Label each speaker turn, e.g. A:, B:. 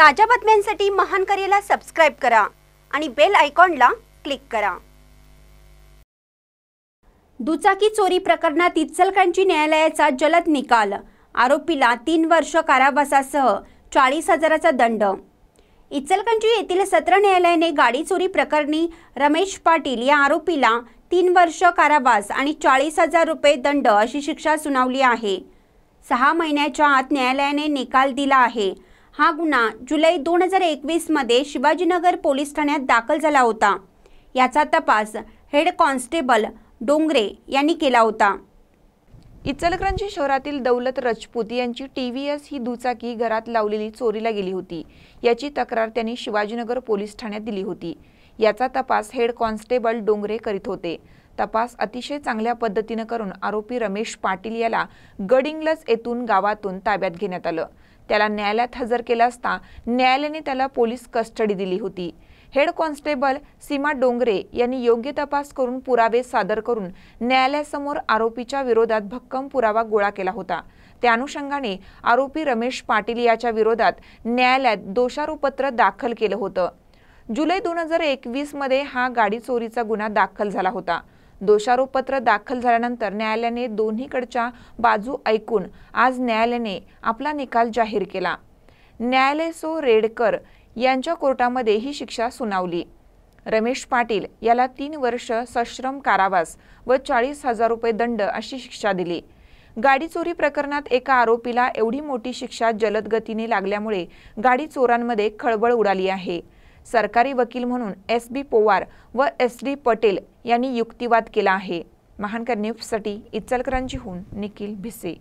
A: ताज्या बातम्यांसाठी महान करेला सबस्क्राईब करा आणि बेल आयकॉनला क्लिक करा दुचाकी चोरी प्रकरणात इचलकरंजी न्यायालयाचा जलद निकाल आरोपीला तीन वर्ष कारावासासह चाळीस हजाराचा दंड इचलकंजी येथील सत्र न्यायालयाने गाडी चोरी प्रकरणी रमेश पाटील या आरोपीला तीन वर्ष कारावास आणि चाळीस हजार रुपये दंड अशी शिक्षा सुनावली आहे सहा महिन्याच्या आत न्यायालयाने निकाल दिला आहे हा गुन्हा जुलै दोन हजार एकवीसमध्ये शिवाजीनगर पोलीस ठाण्यात दाखल झाला होता याचा तपास हेड कॉन्स्टेबल डोंगरे यांनी केला होता इचलकरंजी शहरातील दौलत रजपूत यांची टी व्ही एस ही दुचाकी घरात लावलेली
B: चोरीला गेली होती याची तक्रार त्यांनी शिवाजीनगर पोलीस ठाण्यात दिली होती याचा तपास हेड कॉन्स्टेबल डोंगरे करीत होते तपास अतिशय चांगल्या पद्धतीनं करून आरोपी रमेश पाटील याला गडिंगलस येथून गावातून ताब्यात घेण्यात आलं त्याला न्यायालयात हजर केला असता न्यायालयाने त्याला पोलीस कस्टडी दिली होती हेड कॉन्स्टेबल सीमा डोंगरे यांनी योग्य तपास करून पुरावे सादर करून न्यायालयासमोर आरोपीच्या विरोधात भक्कम पुरावा गोळा केला होता त्या अनुषंगाने आरोपी रमेश पाटील याच्या विरोधात न्यायालयात दोषारोपत्र दाखल केलं होतं जुलै दोन हजार एकवीसमध्ये हा गाडी चोरीचा गुन्हा दाखल झाला होता दोषारोपपत्र दाखल झाल्यानंतर न्यायालयाने दोन्हीकडच्या बाजू ऐकून आज न्यायालयाने आपला निकाल जाहीर केला न्यायालय सो रेडकर यांच्या कोर्टामध्ये ही शिक्षा सुनावली रमेश पाटील याला तीन वर्ष सश्रम कारावास व चाळीस हजार रुपये दंड अशी शिक्षा दिली गाडी चोरी प्रकरणात एका आरोपीला एवढी मोठी शिक्षा जलद गतीने लागल्यामुळे गाडी चोरांमध्ये खळबळ उडाली आहे सरकारी वकील म्हणून एस बी पोवार व एस डी पटेल यांनी युक्तिवाद केला आहे महानकर न्यूजसाठी होऊन निखिल भिसे